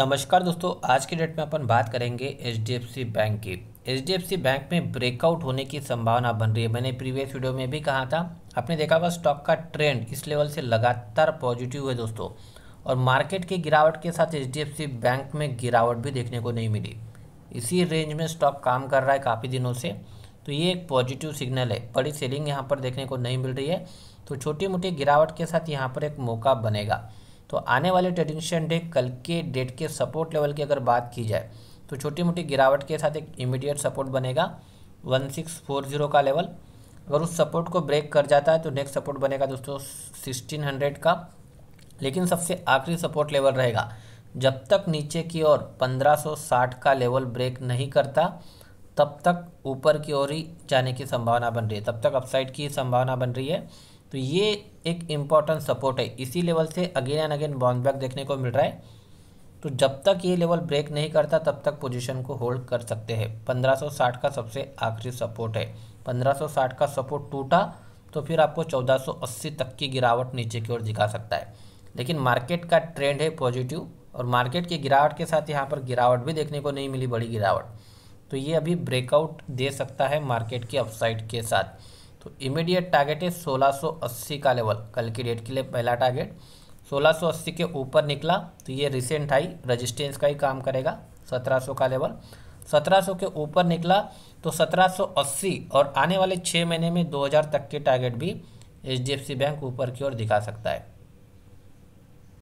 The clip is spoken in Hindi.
नमस्कार दोस्तों आज के डेट में अपन बात करेंगे एच बैंक की एच बैंक में ब्रेकआउट होने की संभावना बन रही है मैंने प्रीवियस वीडियो में भी कहा था आपने देखा हुआ स्टॉक का ट्रेंड इस लेवल से लगातार पॉजिटिव है दोस्तों और मार्केट की गिरावट के साथ एच बैंक में गिरावट भी देखने को नहीं मिली इसी रेंज में स्टॉक काम कर रहा है काफ़ी दिनों से तो ये एक पॉजिटिव सिग्नल है बड़ी सेलिंग यहाँ पर देखने को नहीं मिल रही है तो छोटी मोटी गिरावट के साथ यहाँ पर एक मौका बनेगा तो आने वाले ट्रेडिशन डे कल के डेट के सपोर्ट लेवल की अगर बात की जाए तो छोटी मोटी गिरावट के साथ एक इमीडिएट सपोर्ट बनेगा वन सिक्स फोर जीरो का लेवल अगर उस सपोर्ट को ब्रेक कर जाता है तो नेक्स्ट सपोर्ट बनेगा दोस्तों सिक्सटीन हंड्रेड का लेकिन सबसे आखिरी सपोर्ट लेवल रहेगा जब तक नीचे की ओर 1560 का लेवल ब्रेक नहीं करता तब तक ऊपर की ओर ही जाने की संभावना बन रही है तब तक अपसाइड की संभावना बन रही है तो ये एक इम्पॉर्टेंट सपोर्ट है इसी लेवल से again and again bounce back देखने को मिल रहा है तो जब तक ये लेवल ब्रेक नहीं करता तब तक पोजीशन को होल्ड कर सकते हैं 1560 का सबसे आखिरी सपोर्ट है 1560 का सपोर्ट टूटा तो फिर आपको 1480 तक की गिरावट नीचे की ओर दिखा सकता है लेकिन मार्केट का ट्रेंड है पॉजिटिव और मार्केट की गिरावट के साथ यहाँ पर गिरावट भी देखने को नहीं मिली बड़ी गिरावट तो ये अभी ब्रेकआउट दे सकता है मार्केट की अपसाइड के साथ तो इमीडिएट टारगेट है 1680 का लेवल कल की डेट के लिए पहला टारगेट 1680 के ऊपर निकला तो ये रिसेंट हाई रेजिस्टेंस का ही काम करेगा 1700 का लेवल 1700 के ऊपर निकला तो 1780 और आने वाले छः महीने में 2000 तक के टारगेट भी एच बैंक ऊपर की ओर दिखा सकता है